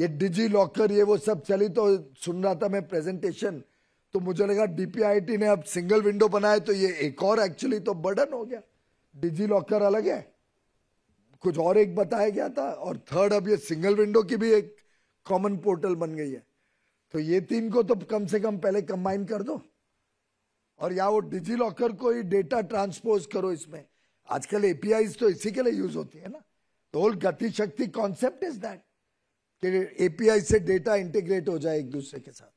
ये digi locker ये वो सब चली तो सुन रहा था मैं प्रेजेंटेशन तो मुझे लगा डीपीआईटी ने अब सिंगल विंडो बनाए तो ये एक और एक्चुअली तो बर्डन हो गया डिजी लॉकर अलग है कुछ और एक बताया गया था और थर्ड अब ये सिंगल विंडो की भी एक कॉमन पोर्टल बन गई है तो ये तीन को तो कम से कम पहले कंबाइन कर दो और या वो डिजी लॉकर को ही डेटा ट्रांसपोज करो इसमें आजकल एपीआई तो इसी के लिए यूज होती है ना तो Gati Shakti concept is that API से डेटा इंटीग्रेट हो जाए एक दूसरे के साथ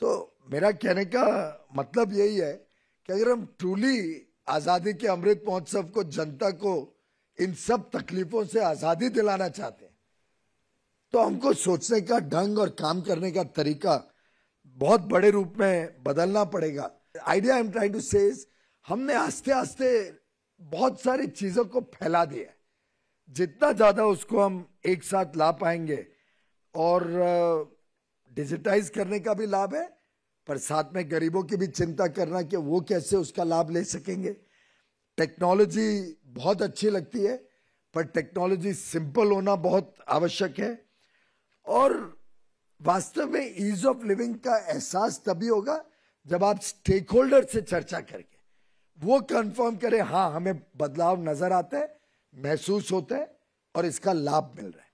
तो मेरा कहने का मतलब यही है कि अगर हम ट्रूली आज़ादी के अमृत महोत्सव को जनता को इन सब तकलीफों से आज़ादी दिलाना चाहते हैं तो हमको सोचने का ढंग और काम करने का तरीका बहुत बड़े रूप में बदलना पड़ेगा idea I am trying to say हमने आस्ते आस्ते बहुत सारी चीज़ों को फैला दिया है जितना ज़्यादा उसको हम एक साथ ला पाएंगे और डिजिटाइज करने का भी लाभ है पर साथ में गरीबों की भी चिंता करना कि वो कैसे उसका लाभ ले सकेंगे टेक्नोलॉजी बहुत अच्छी लगती है पर टेक्नोलॉजी सिंपल होना बहुत आवश्यक है और वास्तव में ईज ऑफ लिविंग का एहसास तभी होगा जब आप स्टेक होल्डर से चर्चा करके वो कंफर्म करें हाँ हमें बदलाव नज़र आता है महसूस होता है और इसका लाभ मिल रहा है